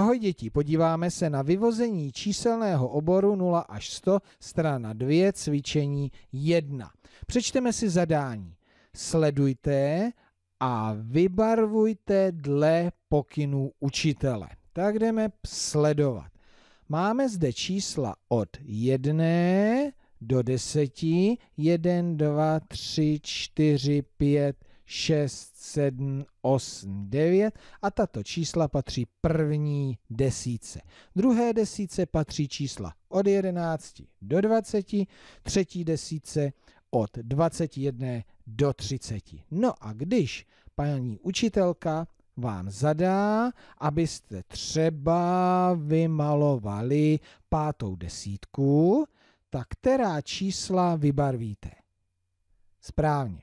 Ahoj děti, podíváme se na vyvození číselného oboru 0 až 100, strana 2, cvičení 1. Přečteme si zadání. Sledujte a vybarvujte dle pokynů učitele. Tak jdeme sledovat. Máme zde čísla od 1 do 10, 1, 2, 3, 4, 5, 6, 7, 8, 9 a tato čísla patří první desíce. Druhé desíce patří čísla od 11 do 20, třetí desíce od 21 do 30. No a když paní učitelka vám zadá, abyste třeba vymalovali pátou desítku, tak která čísla vybarvíte? Správně.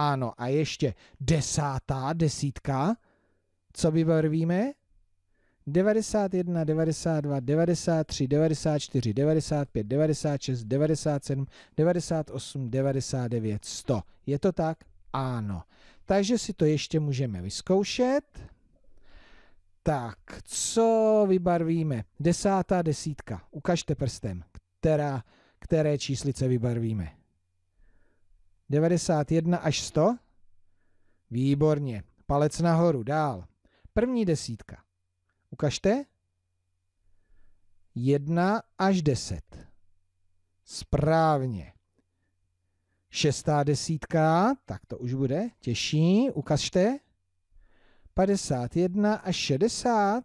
Ano, a ještě desátá desítka. Co vybarvíme? 91, 92, 93, 94, 95, 96, 97, 98, 99, 100. Je to tak? Ano. Takže si to ještě můžeme vyzkoušet. Tak, co vybarvíme? Desátá desítka. Ukažte prstem, která, které číslice vybarvíme. 91 až 100? Výborně. Palec nahoru, dál. První desítka. Ukažte. 1 až 10. Správně. Šestá desítka, tak to už bude těžší, ukažte. 51 až 60.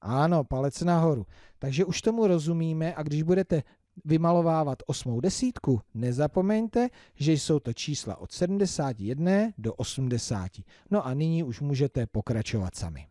Ano, palec nahoru. Takže už tomu rozumíme a když budete vymalovávat osmou desítku, nezapomeňte, že jsou to čísla od 71 do 80. No a nyní už můžete pokračovat sami.